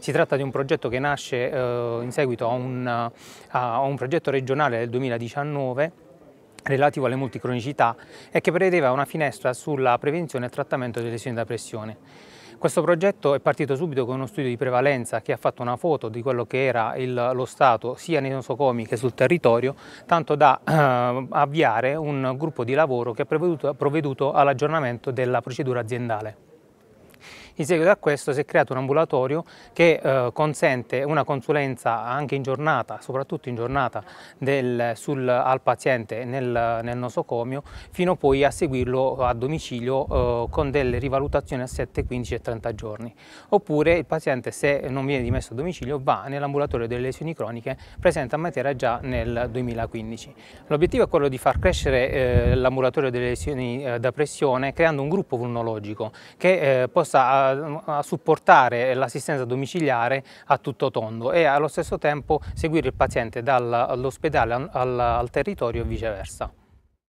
Si tratta di un progetto che nasce eh, in seguito a un, a un progetto regionale del 2019 relativo alle multicronicità e che prevedeva una finestra sulla prevenzione e trattamento delle lesioni da pressione. Questo progetto è partito subito con uno studio di prevalenza che ha fatto una foto di quello che era il, lo stato sia nei nosocomi che sul territorio, tanto da eh, avviare un gruppo di lavoro che ha provveduto, provveduto all'aggiornamento della procedura aziendale. In seguito a questo si è creato un ambulatorio che eh, consente una consulenza anche in giornata, soprattutto in giornata, del, sul, al paziente nel, nel, nosocomio, fino poi a seguirlo a domicilio eh, con delle rivalutazioni a 7, 15 e 30 giorni. Oppure il paziente, se non viene dimesso a domicilio, va nell'ambulatorio delle lesioni croniche presente a Matera già nel 2015. L'obiettivo è quello di far crescere eh, l'ambulatorio delle lesioni eh, da pressione creando un gruppo vulnologico che eh, possa eh, a, supportare l'assistenza domiciliare a tutto tondo e allo stesso tempo seguire il paziente dall'ospedale al, al, al territorio e viceversa.